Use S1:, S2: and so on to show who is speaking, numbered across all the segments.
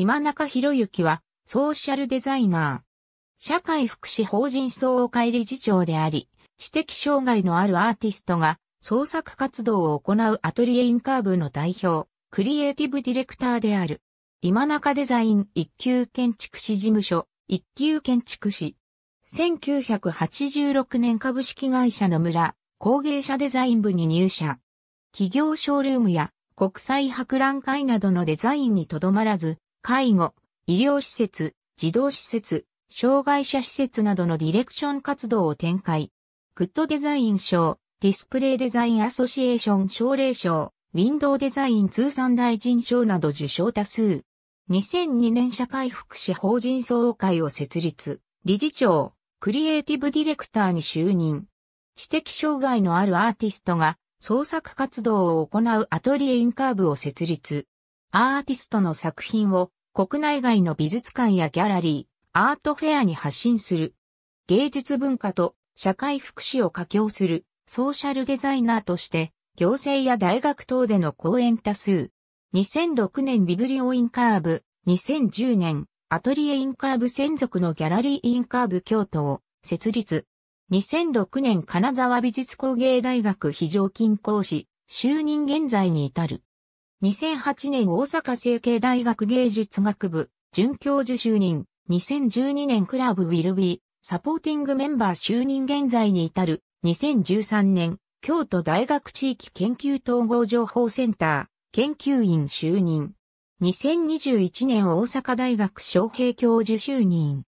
S1: 今中博之は、ソーシャルデザイナー。社会福祉法人総会理事長であり、知的障害のあるアーティストが創作活動を行うアトリエインカーブの代表、クリエイティブディレクターである。今中デザイン一級建築士事務所、一級建築士。1986年株式会社の村、工芸者デザイン部に入社。企業ショールームや国際博覧会などのデザインにとどまらず、介護、医療施設、児童施設、障害者施設などのディレクション活動を展開。グッドデザイン賞、ディスプレイデザインアソシエーション奨励賞、ウィンドウデザイン通産大臣賞など受賞多数。2002年社会福祉法人総会を設立、理事長、クリエイティブディレクターに就任。知的障害のあるアーティストが創作活動を行うアトリエインカーブを設立。アーティストの作品を国内外の美術館やギャラリー、アートフェアに発信する。芸術文化と社会福祉を加強するソーシャルデザイナーとして行政や大学等での講演多数。2006年ビブリオインカーブ、2010年アトリエインカーブ専属のギャラリーインカーブ京都を設立。2006年金沢美術工芸大学非常勤講師、就任現在に至る。2008年大阪成形大学芸術学部、准教授就任、2012年クラブウィルビー、サポーティングメンバー就任現在に至る、2013年、京都大学地域研究統合情報センター、研究員就任。2021年大阪大学招聘教授就任。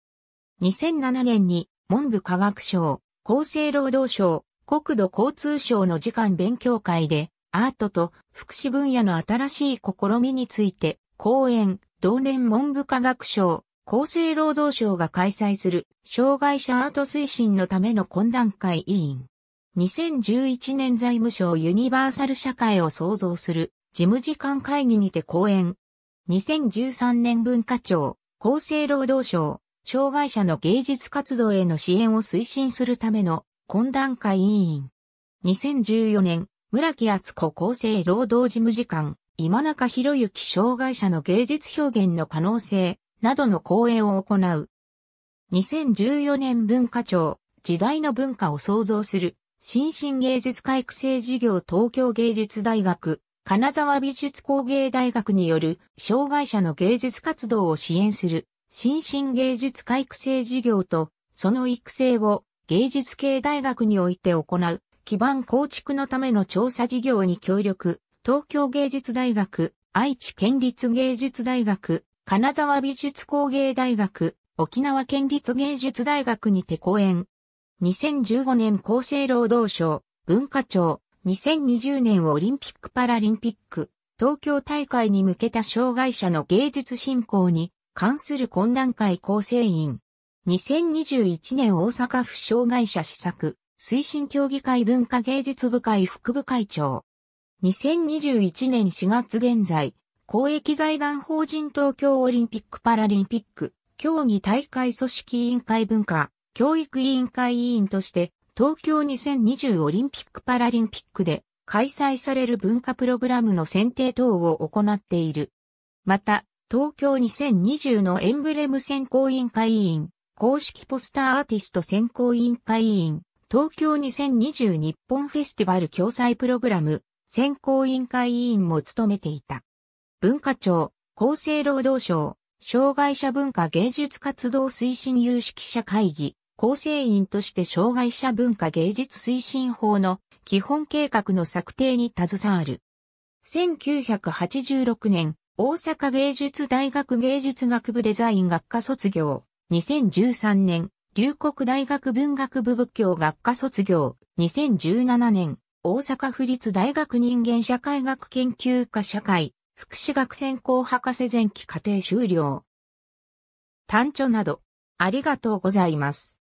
S1: 2007年に文部科学省、厚生労働省、国土交通省の時間勉強会でアートと福祉分野の新しい試みについて、講演、同年文部科学省、厚生労働省が開催する、障害者アート推進のための懇談会委員。2011年財務省ユニバーサル社会を創造する、事務次官会議にて講演。2013年文化庁、厚生労働省、障害者の芸術活動への支援を推進するための懇談会委員。2014年、村木厚子厚生労働事務次官、今中博之障害者の芸術表現の可能性などの講演を行う。2014年文化庁、時代の文化を創造する、新進芸術家育成事業東京芸術大学、金沢美術工芸大学による、障害者の芸術活動を支援する、新進芸術家育成事業と、その育成を芸術系大学において行う、基盤構築のための調査事業に協力、東京芸術大学、愛知県立芸術大学、金沢美術工芸大学、沖縄県立芸術大学にて講演。2015年厚生労働省、文化庁、2020年オリンピック・パラリンピック、東京大会に向けた障害者の芸術振興に関する懇談会構成員。2021年大阪府障害者施策、推進協議会文化芸術部会副部会長。2021年4月現在、公益財団法人東京オリンピック・パラリンピック、競技大会組織委員会文化、教育委員会委員として、東京2020オリンピック・パラリンピックで開催される文化プログラムの選定等を行っている。また、東京2020のエンブレム選考委員会委員、公式ポスターアーティスト選考委員会委員、東京2020日本フェスティバル共催プログラム選考委員会委員も務めていた。文化庁、厚生労働省、障害者文化芸術活動推進有識者会議、構成員として障害者文化芸術推進法の基本計画の策定に携わる。1986年、大阪芸術大学芸術学部デザイン学科卒業。2013年、龍谷大学文学部仏教学科卒業、2017年、大阪府立大学人間社会学研究科社会、福祉学専攻博士前期課程修了。単著など、ありがとうございます。